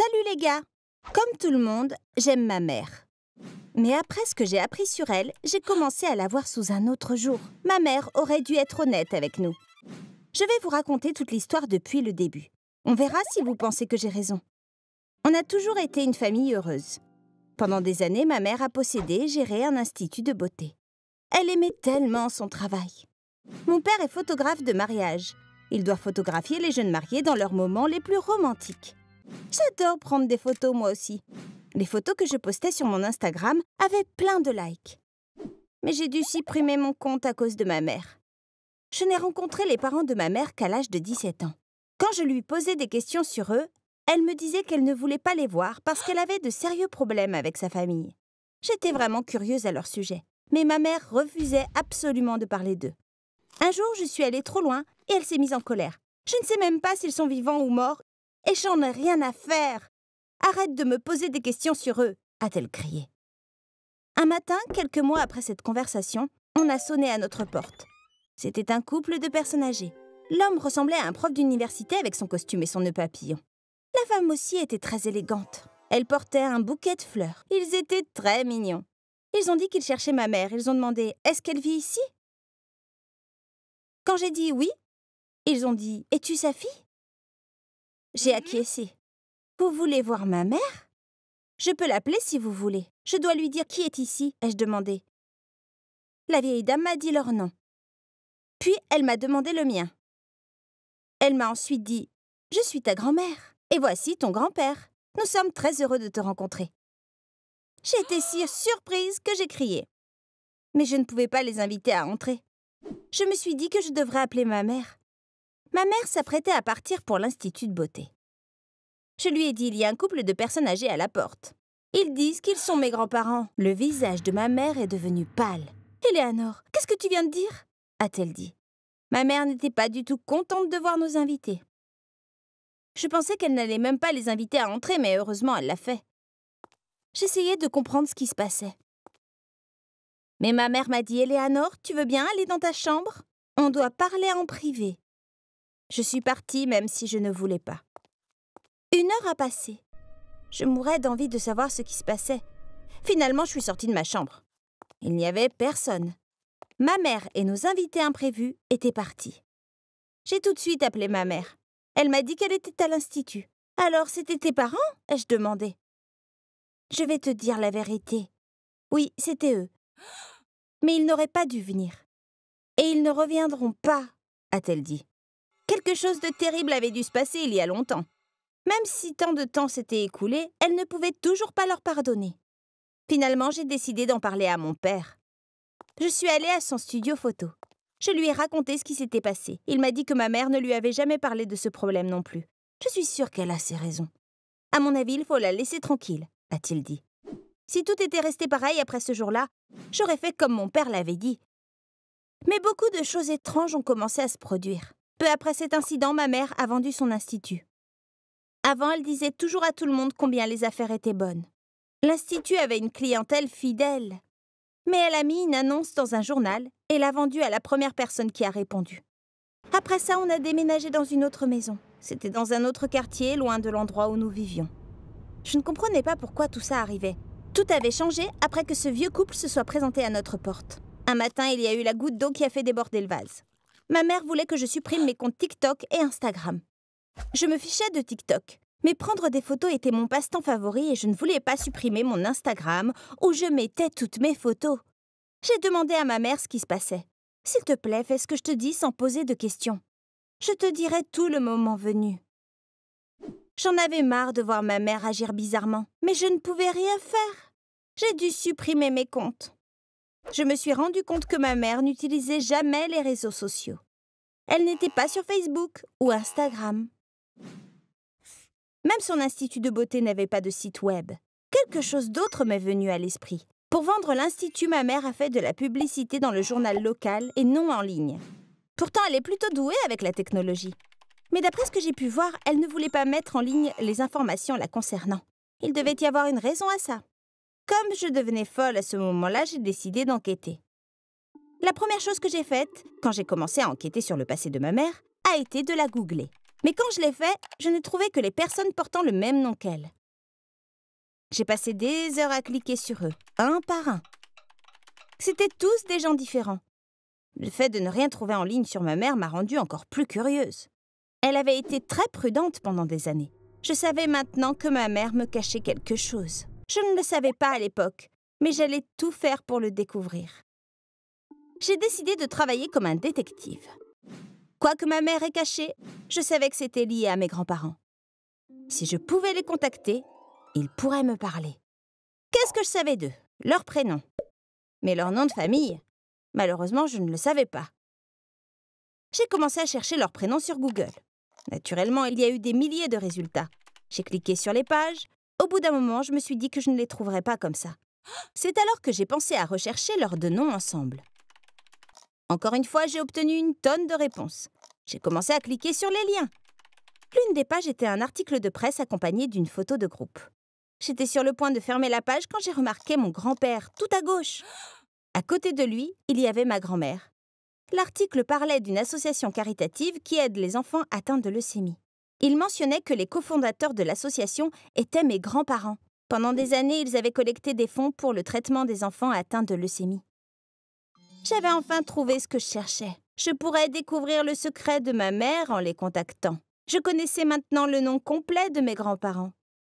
Salut les gars Comme tout le monde, j'aime ma mère. Mais après ce que j'ai appris sur elle, j'ai commencé à la voir sous un autre jour. Ma mère aurait dû être honnête avec nous. Je vais vous raconter toute l'histoire depuis le début. On verra si vous pensez que j'ai raison. On a toujours été une famille heureuse. Pendant des années, ma mère a possédé et géré un institut de beauté. Elle aimait tellement son travail. Mon père est photographe de mariage. Il doit photographier les jeunes mariés dans leurs moments les plus romantiques. J'adore prendre des photos moi aussi. Les photos que je postais sur mon Instagram avaient plein de likes. Mais j'ai dû supprimer mon compte à cause de ma mère. Je n'ai rencontré les parents de ma mère qu'à l'âge de 17 ans. Quand je lui posais des questions sur eux, elle me disait qu'elle ne voulait pas les voir parce qu'elle avait de sérieux problèmes avec sa famille. J'étais vraiment curieuse à leur sujet, mais ma mère refusait absolument de parler d'eux. Un jour, je suis allée trop loin et elle s'est mise en colère. Je ne sais même pas s'ils sont vivants ou morts, et j'en ai rien à faire. Arrête de me poser des questions sur eux, a-t-elle crié. Un matin, quelques mois après cette conversation, on a sonné à notre porte. C'était un couple de personnes âgées. L'homme ressemblait à un prof d'université avec son costume et son nœud papillon. La femme aussi était très élégante. Elle portait un bouquet de fleurs. Ils étaient très mignons. Ils ont dit qu'ils cherchaient ma mère. Ils ont demandé Est-ce qu'elle vit ici Quand j'ai dit oui, ils ont dit Es-tu sa fille j'ai mmh acquiescé. Vous voulez voir ma mère Je peux l'appeler si vous voulez. Je dois lui dire qui est ici, ai-je demandé. La vieille dame m'a dit leur nom. Puis elle m'a demandé le mien. Elle m'a ensuite dit Je suis ta grand-mère, et voici ton grand-père. Nous sommes très heureux de te rencontrer. J'ai été si surprise que j'ai crié. Mais je ne pouvais pas les inviter à entrer. Je me suis dit que je devrais appeler ma mère ma mère s'apprêtait à partir pour l'Institut de beauté. Je lui ai dit, il y a un couple de personnes âgées à la porte. Ils disent qu'ils sont mes grands-parents. Le visage de ma mère est devenu pâle. Eleanor, qu'est-ce que tu viens de dire a-t-elle dit. Ma mère n'était pas du tout contente de voir nos invités. Je pensais qu'elle n'allait même pas les inviter à entrer, mais heureusement, elle l'a fait. J'essayais de comprendre ce qui se passait. Mais ma mère m'a dit Eleanor, tu veux bien aller dans ta chambre On doit parler en privé. Je suis partie même si je ne voulais pas. Une heure a passé. Je mourais d'envie de savoir ce qui se passait. Finalement, je suis sortie de ma chambre. Il n'y avait personne. Ma mère et nos invités imprévus étaient partis. J'ai tout de suite appelé ma mère. Elle m'a dit qu'elle était à l'institut. Alors, c'était tes parents ai-je demandé. Je vais te dire la vérité. Oui, c'était eux. Mais ils n'auraient pas dû venir. Et ils ne reviendront pas, a-t-elle dit. Quelque chose de terrible avait dû se passer il y a longtemps. Même si tant de temps s'était écoulé, elle ne pouvait toujours pas leur pardonner. Finalement, j'ai décidé d'en parler à mon père. Je suis allée à son studio photo. Je lui ai raconté ce qui s'était passé. Il m'a dit que ma mère ne lui avait jamais parlé de ce problème non plus. Je suis sûre qu'elle a ses raisons. À mon avis, il faut la laisser tranquille, a-t-il dit. Si tout était resté pareil après ce jour-là, j'aurais fait comme mon père l'avait dit. Mais beaucoup de choses étranges ont commencé à se produire. Peu après cet incident, ma mère a vendu son institut. Avant, elle disait toujours à tout le monde combien les affaires étaient bonnes. L'institut avait une clientèle fidèle. Mais elle a mis une annonce dans un journal et l'a vendue à la première personne qui a répondu. Après ça, on a déménagé dans une autre maison. C'était dans un autre quartier, loin de l'endroit où nous vivions. Je ne comprenais pas pourquoi tout ça arrivait. Tout avait changé après que ce vieux couple se soit présenté à notre porte. Un matin, il y a eu la goutte d'eau qui a fait déborder le vase ma mère voulait que je supprime mes comptes TikTok et Instagram. Je me fichais de TikTok, mais prendre des photos était mon passe-temps favori et je ne voulais pas supprimer mon Instagram où je mettais toutes mes photos. J'ai demandé à ma mère ce qui se passait. S'il te plaît, fais ce que je te dis sans poser de questions. Je te dirai tout le moment venu. J'en avais marre de voir ma mère agir bizarrement, mais je ne pouvais rien faire. J'ai dû supprimer mes comptes je me suis rendu compte que ma mère n'utilisait jamais les réseaux sociaux. Elle n'était pas sur Facebook ou Instagram. Même son institut de beauté n'avait pas de site web. Quelque chose d'autre m'est venu à l'esprit. Pour vendre l'institut, ma mère a fait de la publicité dans le journal local et non en ligne. Pourtant, elle est plutôt douée avec la technologie. Mais d'après ce que j'ai pu voir, elle ne voulait pas mettre en ligne les informations la concernant. Il devait y avoir une raison à ça comme je devenais folle à ce moment-là, j'ai décidé d'enquêter. La première chose que j'ai faite, quand j'ai commencé à enquêter sur le passé de ma mère, a été de la googler. Mais quand je l'ai fait, je n'ai trouvé que les personnes portant le même nom qu'elle. J'ai passé des heures à cliquer sur eux, un par un. C'étaient tous des gens différents. Le fait de ne rien trouver en ligne sur ma mère m'a rendue encore plus curieuse. Elle avait été très prudente pendant des années. Je savais maintenant que ma mère me cachait quelque chose. Je ne le savais pas à l'époque, mais j'allais tout faire pour le découvrir. J'ai décidé de travailler comme un détective. Quoique ma mère ait caché, je savais que c'était lié à mes grands-parents. Si je pouvais les contacter, ils pourraient me parler. Qu'est-ce que je savais d'eux Leur prénom. Mais leur nom de famille Malheureusement, je ne le savais pas. J'ai commencé à chercher leur prénom sur Google. Naturellement, il y a eu des milliers de résultats. J'ai cliqué sur les pages, au bout d'un moment, je me suis dit que je ne les trouverais pas comme ça. C'est alors que j'ai pensé à rechercher leurs deux noms ensemble. Encore une fois, j'ai obtenu une tonne de réponses. J'ai commencé à cliquer sur les liens. L'une des pages était un article de presse accompagné d'une photo de groupe. J'étais sur le point de fermer la page quand j'ai remarqué mon grand-père, tout à gauche. À côté de lui, il y avait ma grand-mère. L'article parlait d'une association caritative qui aide les enfants atteints de leucémie. Il mentionnait que les cofondateurs de l'association étaient mes grands-parents. Pendant des années, ils avaient collecté des fonds pour le traitement des enfants atteints de leucémie. J'avais enfin trouvé ce que je cherchais. Je pourrais découvrir le secret de ma mère en les contactant. Je connaissais maintenant le nom complet de mes grands-parents.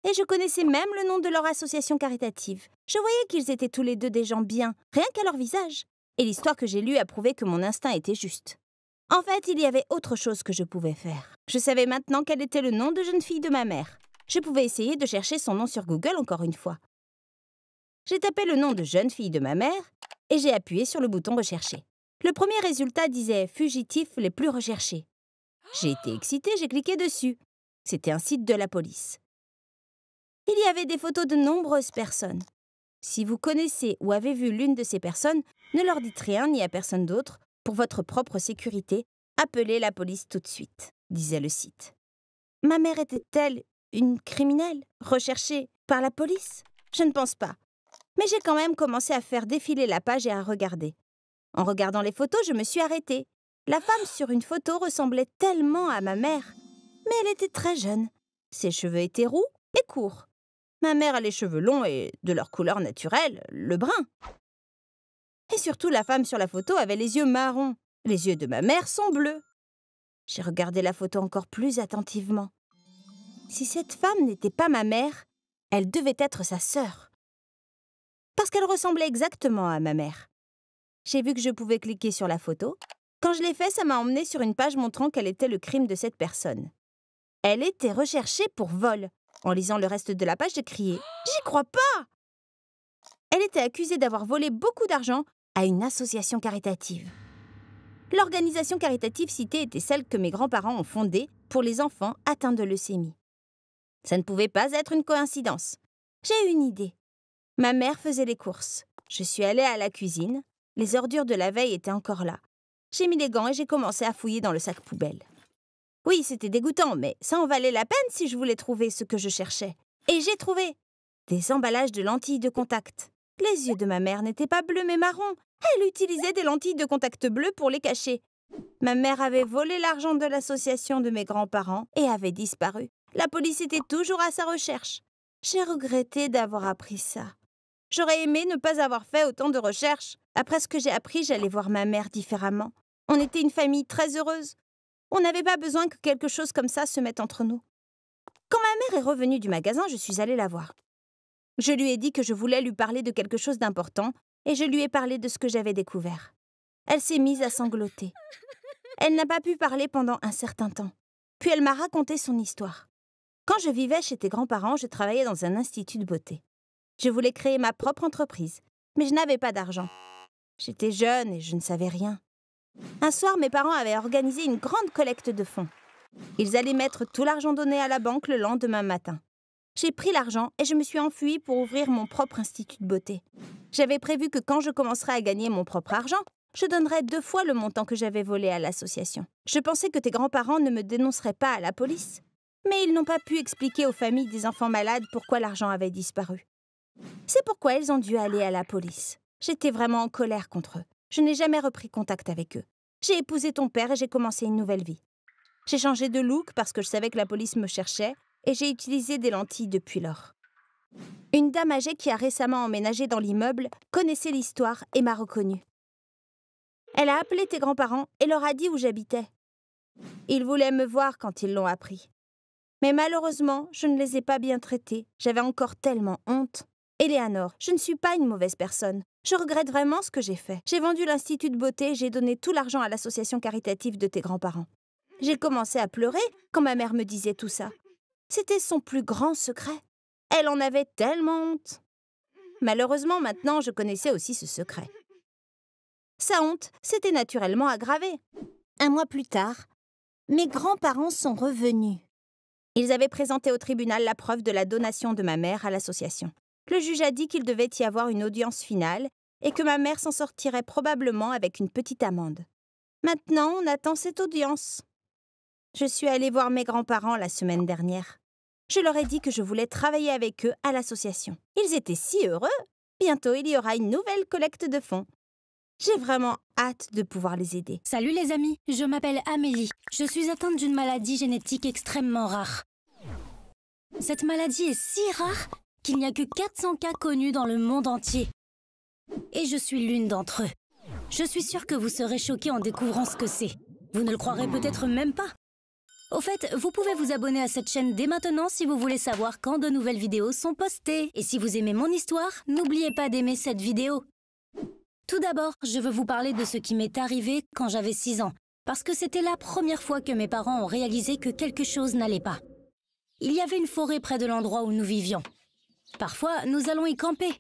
Et je connaissais même le nom de leur association caritative. Je voyais qu'ils étaient tous les deux des gens bien, rien qu'à leur visage. Et l'histoire que j'ai lue a prouvé que mon instinct était juste. En fait, il y avait autre chose que je pouvais faire. Je savais maintenant quel était le nom de jeune fille de ma mère. Je pouvais essayer de chercher son nom sur Google encore une fois. J'ai tapé le nom de jeune fille de ma mère et j'ai appuyé sur le bouton rechercher. Le premier résultat disait fugitifs les plus recherchés. J'ai été excitée, j'ai cliqué dessus. C'était un site de la police. Il y avait des photos de nombreuses personnes. Si vous connaissez ou avez vu l'une de ces personnes, ne leur dites rien ni à personne d'autre pour votre propre sécurité, appelez la police tout de suite, disait le site. Ma mère était-elle une criminelle recherchée par la police Je ne pense pas. Mais j'ai quand même commencé à faire défiler la page et à regarder. En regardant les photos, je me suis arrêtée. La femme sur une photo ressemblait tellement à ma mère. Mais elle était très jeune. Ses cheveux étaient roux et courts. Ma mère a les cheveux longs et de leur couleur naturelle, le brun. Et surtout, la femme sur la photo avait les yeux marrons. Les yeux de ma mère sont bleus. J'ai regardé la photo encore plus attentivement. Si cette femme n'était pas ma mère, elle devait être sa sœur. Parce qu'elle ressemblait exactement à ma mère. J'ai vu que je pouvais cliquer sur la photo. Quand je l'ai fait, ça m'a emmené sur une page montrant quel était le crime de cette personne. Elle était recherchée pour vol. En lisant le reste de la page, j'ai crié ⁇ J'y crois pas !⁇ Elle était accusée d'avoir volé beaucoup d'argent à une association caritative. L'organisation caritative citée était celle que mes grands-parents ont fondée pour les enfants atteints de leucémie. Ça ne pouvait pas être une coïncidence. J'ai eu une idée. Ma mère faisait les courses. Je suis allée à la cuisine. Les ordures de la veille étaient encore là. J'ai mis les gants et j'ai commencé à fouiller dans le sac poubelle. Oui, c'était dégoûtant, mais ça en valait la peine si je voulais trouver ce que je cherchais. Et j'ai trouvé des emballages de lentilles de contact. Les yeux de ma mère n'étaient pas bleus mais marrons. Elle utilisait des lentilles de contact bleu pour les cacher. Ma mère avait volé l'argent de l'association de mes grands-parents et avait disparu. La police était toujours à sa recherche. J'ai regretté d'avoir appris ça. J'aurais aimé ne pas avoir fait autant de recherches. Après ce que j'ai appris, j'allais voir ma mère différemment. On était une famille très heureuse. On n'avait pas besoin que quelque chose comme ça se mette entre nous. Quand ma mère est revenue du magasin, je suis allée la voir. Je lui ai dit que je voulais lui parler de quelque chose d'important et je lui ai parlé de ce que j'avais découvert. Elle s'est mise à sangloter. Elle n'a pas pu parler pendant un certain temps. Puis elle m'a raconté son histoire. Quand je vivais chez tes grands-parents, je travaillais dans un institut de beauté. Je voulais créer ma propre entreprise, mais je n'avais pas d'argent. J'étais jeune et je ne savais rien. Un soir, mes parents avaient organisé une grande collecte de fonds. Ils allaient mettre tout l'argent donné à la banque le lendemain matin. J'ai pris l'argent et je me suis enfuie pour ouvrir mon propre institut de beauté. J'avais prévu que quand je commencerais à gagner mon propre argent, je donnerais deux fois le montant que j'avais volé à l'association. Je pensais que tes grands-parents ne me dénonceraient pas à la police, mais ils n'ont pas pu expliquer aux familles des enfants malades pourquoi l'argent avait disparu. C'est pourquoi ils ont dû aller à la police. J'étais vraiment en colère contre eux. Je n'ai jamais repris contact avec eux. J'ai épousé ton père et j'ai commencé une nouvelle vie. J'ai changé de look parce que je savais que la police me cherchait et j'ai utilisé des lentilles depuis lors. Une dame âgée qui a récemment emménagé dans l'immeuble connaissait l'histoire et m'a reconnue. Elle a appelé tes grands-parents et leur a dit où j'habitais. Ils voulaient me voir quand ils l'ont appris. Mais malheureusement, je ne les ai pas bien traités, j'avais encore tellement honte. Eleanor, je ne suis pas une mauvaise personne. Je regrette vraiment ce que j'ai fait. J'ai vendu l'institut de beauté et j'ai donné tout l'argent à l'association caritative de tes grands-parents. J'ai commencé à pleurer quand ma mère me disait tout ça. C'était son plus grand secret. Elle en avait tellement honte. Malheureusement, maintenant, je connaissais aussi ce secret. Sa honte s'était naturellement aggravée. Un mois plus tard, mes grands-parents sont revenus. Ils avaient présenté au tribunal la preuve de la donation de ma mère à l'association. Le juge a dit qu'il devait y avoir une audience finale et que ma mère s'en sortirait probablement avec une petite amende. Maintenant, on attend cette audience. Je suis allée voir mes grands-parents la semaine dernière. Je leur ai dit que je voulais travailler avec eux à l'association. Ils étaient si heureux. Bientôt, il y aura une nouvelle collecte de fonds. J'ai vraiment hâte de pouvoir les aider. Salut les amis, je m'appelle Amélie. Je suis atteinte d'une maladie génétique extrêmement rare. Cette maladie est si rare qu'il n'y a que 400 cas connus dans le monde entier. Et je suis l'une d'entre eux. Je suis sûre que vous serez choqués en découvrant ce que c'est. Vous ne le croirez peut-être même pas. Au fait, vous pouvez vous abonner à cette chaîne dès maintenant si vous voulez savoir quand de nouvelles vidéos sont postées. Et si vous aimez mon histoire, n'oubliez pas d'aimer cette vidéo. Tout d'abord, je veux vous parler de ce qui m'est arrivé quand j'avais 6 ans, parce que c'était la première fois que mes parents ont réalisé que quelque chose n'allait pas. Il y avait une forêt près de l'endroit où nous vivions. Parfois, nous allons y camper.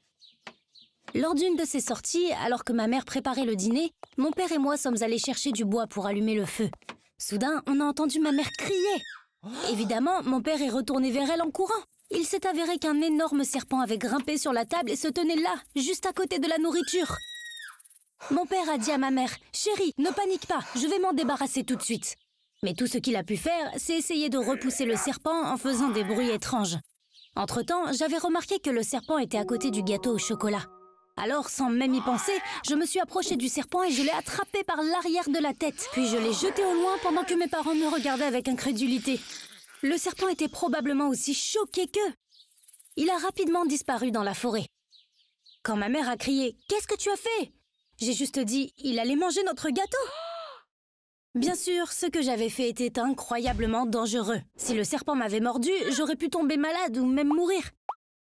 Lors d'une de ces sorties, alors que ma mère préparait le dîner, mon père et moi sommes allés chercher du bois pour allumer le feu. Soudain, on a entendu ma mère crier. Oh Évidemment, mon père est retourné vers elle en courant. Il s'est avéré qu'un énorme serpent avait grimpé sur la table et se tenait là, juste à côté de la nourriture. Mon père a dit à ma mère « Chérie, ne panique pas, je vais m'en débarrasser tout de suite ». Mais tout ce qu'il a pu faire, c'est essayer de repousser le serpent en faisant des bruits étranges. Entre-temps, j'avais remarqué que le serpent était à côté du gâteau au chocolat. Alors, sans même y penser, je me suis approchée du serpent et je l'ai attrapé par l'arrière de la tête. Puis je l'ai jeté au loin pendant que mes parents me regardaient avec incrédulité. Le serpent était probablement aussi choqué qu'eux. Il a rapidement disparu dans la forêt. Quand ma mère a crié « Qu'est-ce que tu as fait ?» J'ai juste dit « Il allait manger notre gâteau !» Bien sûr, ce que j'avais fait était incroyablement dangereux. Si le serpent m'avait mordu, j'aurais pu tomber malade ou même mourir.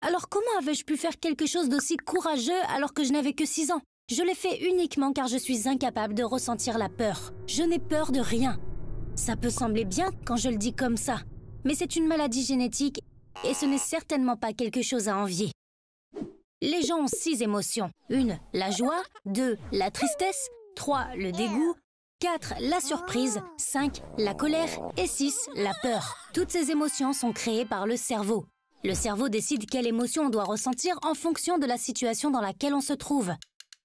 Alors comment avais-je pu faire quelque chose d'aussi courageux alors que je n'avais que 6 ans Je l'ai fait uniquement car je suis incapable de ressentir la peur. Je n'ai peur de rien. Ça peut sembler bien quand je le dis comme ça, mais c'est une maladie génétique et ce n'est certainement pas quelque chose à envier. Les gens ont 6 émotions. 1. La joie. 2. La tristesse. 3. Le dégoût. 4. La surprise. 5. La colère. Et 6. La peur. Toutes ces émotions sont créées par le cerveau. Le cerveau décide quelle émotion on doit ressentir en fonction de la situation dans laquelle on se trouve.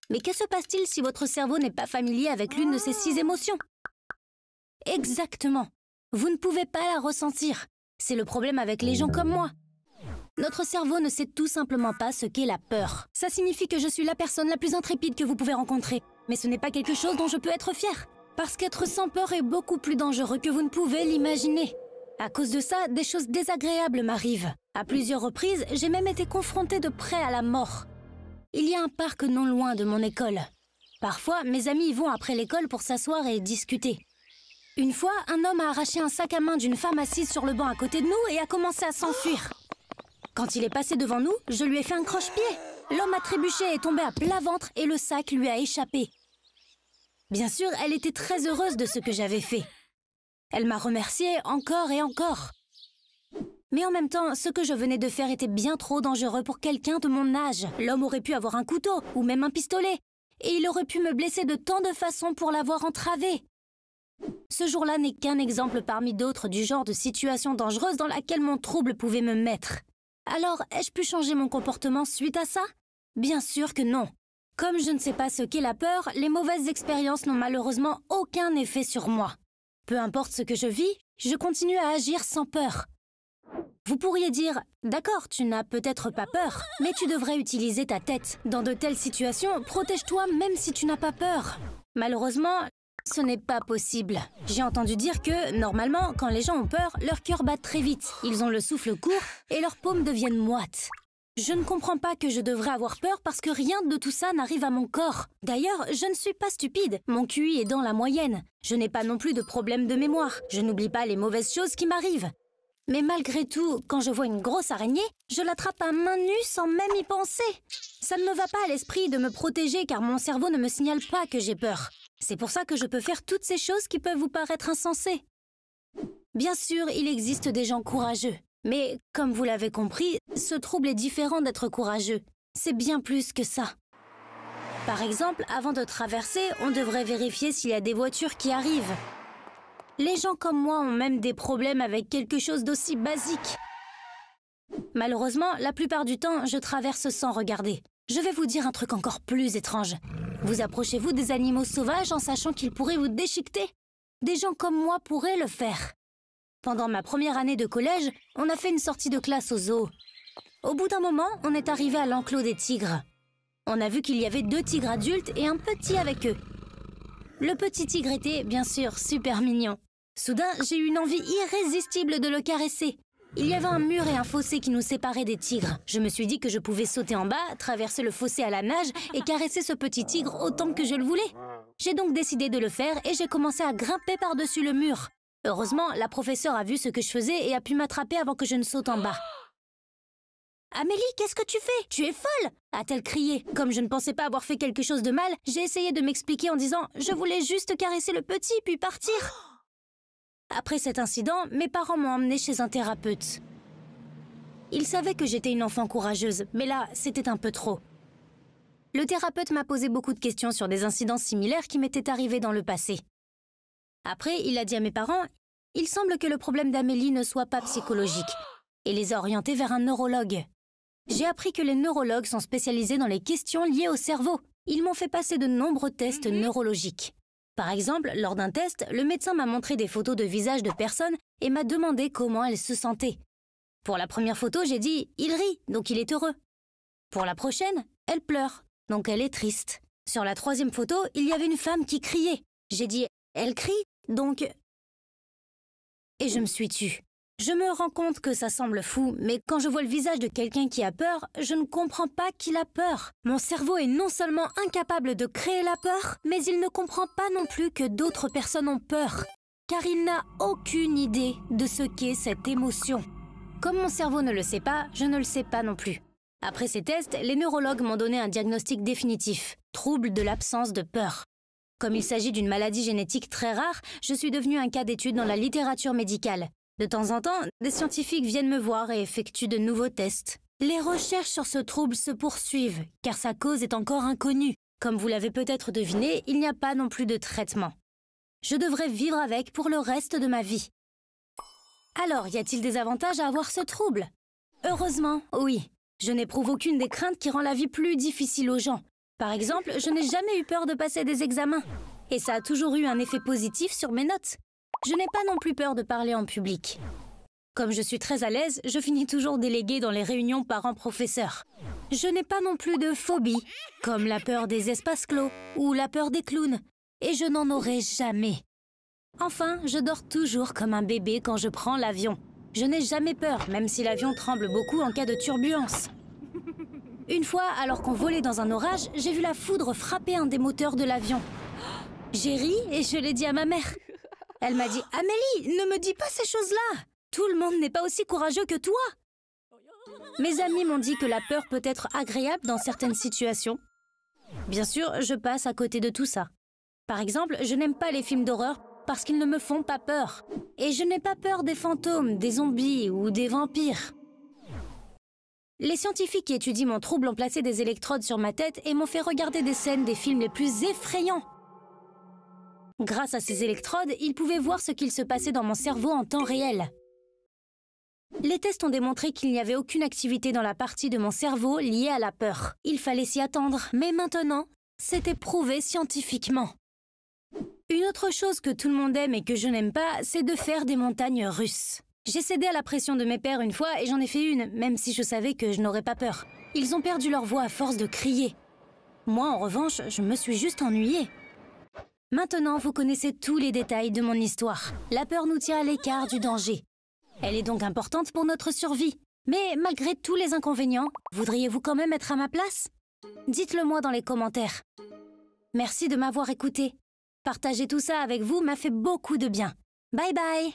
Mais que se passe-t-il si votre cerveau n'est pas familier avec l'une de ces six ah. émotions Exactement. Vous ne pouvez pas la ressentir. C'est le problème avec les gens comme moi. Notre cerveau ne sait tout simplement pas ce qu'est la peur. Ça signifie que je suis la personne la plus intrépide que vous pouvez rencontrer. Mais ce n'est pas quelque chose dont je peux être fier, Parce qu'être sans peur est beaucoup plus dangereux que vous ne pouvez l'imaginer. À cause de ça, des choses désagréables m'arrivent. À plusieurs reprises, j'ai même été confrontée de près à la mort. Il y a un parc non loin de mon école. Parfois, mes amis y vont après l'école pour s'asseoir et discuter. Une fois, un homme a arraché un sac à main d'une femme assise sur le banc à côté de nous et a commencé à s'enfuir. Quand il est passé devant nous, je lui ai fait un croche-pied. L'homme a trébuché et est tombé à plat ventre et le sac lui a échappé. Bien sûr, elle était très heureuse de ce que j'avais fait. Elle m'a remercié encore et encore. Mais en même temps, ce que je venais de faire était bien trop dangereux pour quelqu'un de mon âge. L'homme aurait pu avoir un couteau ou même un pistolet. Et il aurait pu me blesser de tant de façons pour l'avoir entravé. Ce jour-là n'est qu'un exemple parmi d'autres du genre de situation dangereuse dans laquelle mon trouble pouvait me mettre. Alors, ai-je pu changer mon comportement suite à ça Bien sûr que non. Comme je ne sais pas ce qu'est la peur, les mauvaises expériences n'ont malheureusement aucun effet sur moi. Peu importe ce que je vis, je continue à agir sans peur. Vous pourriez dire, d'accord, tu n'as peut-être pas peur, mais tu devrais utiliser ta tête. Dans de telles situations, protège-toi même si tu n'as pas peur. Malheureusement, ce n'est pas possible. J'ai entendu dire que, normalement, quand les gens ont peur, leur cœur bat très vite, ils ont le souffle court et leurs paumes deviennent moites. Je ne comprends pas que je devrais avoir peur parce que rien de tout ça n'arrive à mon corps. D'ailleurs, je ne suis pas stupide. Mon QI est dans la moyenne. Je n'ai pas non plus de problème de mémoire. Je n'oublie pas les mauvaises choses qui m'arrivent. Mais malgré tout, quand je vois une grosse araignée, je l'attrape à main nue sans même y penser. Ça ne me va pas à l'esprit de me protéger car mon cerveau ne me signale pas que j'ai peur. C'est pour ça que je peux faire toutes ces choses qui peuvent vous paraître insensées. Bien sûr, il existe des gens courageux. Mais comme vous l'avez compris, ce trouble est différent d'être courageux. C'est bien plus que ça. Par exemple, avant de traverser, on devrait vérifier s'il y a des voitures qui arrivent. Les gens comme moi ont même des problèmes avec quelque chose d'aussi basique. Malheureusement, la plupart du temps, je traverse sans regarder. Je vais vous dire un truc encore plus étrange. Vous approchez-vous des animaux sauvages en sachant qu'ils pourraient vous déchiqueter Des gens comme moi pourraient le faire. Pendant ma première année de collège, on a fait une sortie de classe au zoo. Au bout d'un moment, on est arrivé à l'enclos des tigres. On a vu qu'il y avait deux tigres adultes et un petit avec eux. Le petit tigre était, bien sûr, super mignon. Soudain, j'ai eu une envie irrésistible de le caresser. Il y avait un mur et un fossé qui nous séparaient des tigres. Je me suis dit que je pouvais sauter en bas, traverser le fossé à la nage et caresser ce petit tigre autant que je le voulais. J'ai donc décidé de le faire et j'ai commencé à grimper par-dessus le mur. Heureusement, la professeure a vu ce que je faisais et a pu m'attraper avant que je ne saute en bas. Amélie, qu'est-ce que tu fais Tu es folle a-t-elle crié. Comme je ne pensais pas avoir fait quelque chose de mal, j'ai essayé de m'expliquer en disant « Je voulais juste caresser le petit, puis partir ». Après cet incident, mes parents m'ont emmenée chez un thérapeute. Ils savaient que j'étais une enfant courageuse, mais là, c'était un peu trop. Le thérapeute m'a posé beaucoup de questions sur des incidents similaires qui m'étaient arrivés dans le passé. Après, il a dit à mes parents, il semble que le problème d'Amélie ne soit pas psychologique, et les a orientés vers un neurologue. J'ai appris que les neurologues sont spécialisés dans les questions liées au cerveau. Ils m'ont fait passer de nombreux tests mhm. neurologiques. Par exemple, lors d'un test, le médecin m'a montré des photos de visages de personnes et m'a demandé comment elles se sentaient. Pour la première photo, j'ai dit ⁇ Il rit, donc il est heureux ⁇ Pour la prochaine, elle pleure, donc elle est triste. Sur la troisième photo, il y avait une femme qui criait. J'ai dit ⁇ Elle crie, donc... Et je me suis tue. Je me rends compte que ça semble fou, mais quand je vois le visage de quelqu'un qui a peur, je ne comprends pas qu'il a peur. Mon cerveau est non seulement incapable de créer la peur, mais il ne comprend pas non plus que d'autres personnes ont peur, car il n'a aucune idée de ce qu'est cette émotion. Comme mon cerveau ne le sait pas, je ne le sais pas non plus. Après ces tests, les neurologues m'ont donné un diagnostic définitif, trouble de l'absence de peur. Comme il s'agit d'une maladie génétique très rare, je suis devenu un cas d'étude dans la littérature médicale. De temps en temps, des scientifiques viennent me voir et effectuent de nouveaux tests. Les recherches sur ce trouble se poursuivent, car sa cause est encore inconnue. Comme vous l'avez peut-être deviné, il n'y a pas non plus de traitement. Je devrais vivre avec pour le reste de ma vie. Alors, y a-t-il des avantages à avoir ce trouble Heureusement, oui. Je n'éprouve aucune des craintes qui rend la vie plus difficile aux gens. Par exemple, je n'ai jamais eu peur de passer des examens. Et ça a toujours eu un effet positif sur mes notes. Je n'ai pas non plus peur de parler en public. Comme je suis très à l'aise, je finis toujours déléguée dans les réunions parents-professeurs. Je n'ai pas non plus de phobie, comme la peur des espaces clos ou la peur des clowns. Et je n'en aurai jamais. Enfin, je dors toujours comme un bébé quand je prends l'avion. Je n'ai jamais peur, même si l'avion tremble beaucoup en cas de turbulence. Une fois, alors qu'on volait dans un orage, j'ai vu la foudre frapper un des moteurs de l'avion. J'ai ri et je l'ai dit à ma mère. Elle m'a dit Amélie, ne me dis pas ces choses-là Tout le monde n'est pas aussi courageux que toi Mes amis m'ont dit que la peur peut être agréable dans certaines situations. Bien sûr, je passe à côté de tout ça. Par exemple, je n'aime pas les films d'horreur parce qu'ils ne me font pas peur. Et je n'ai pas peur des fantômes, des zombies ou des vampires. Les scientifiques qui étudient mon trouble ont placé des électrodes sur ma tête et m'ont fait regarder des scènes des films les plus effrayants. Grâce à ces électrodes, ils pouvaient voir ce qu'il se passait dans mon cerveau en temps réel. Les tests ont démontré qu'il n'y avait aucune activité dans la partie de mon cerveau liée à la peur. Il fallait s'y attendre, mais maintenant, c'était prouvé scientifiquement. Une autre chose que tout le monde aime et que je n'aime pas, c'est de faire des montagnes russes. J'ai cédé à la pression de mes pères une fois et j'en ai fait une, même si je savais que je n'aurais pas peur. Ils ont perdu leur voix à force de crier. Moi, en revanche, je me suis juste ennuyée. Maintenant, vous connaissez tous les détails de mon histoire. La peur nous tient à l'écart du danger. Elle est donc importante pour notre survie. Mais malgré tous les inconvénients, voudriez-vous quand même être à ma place Dites-le moi dans les commentaires. Merci de m'avoir écouté. Partager tout ça avec vous m'a fait beaucoup de bien. Bye bye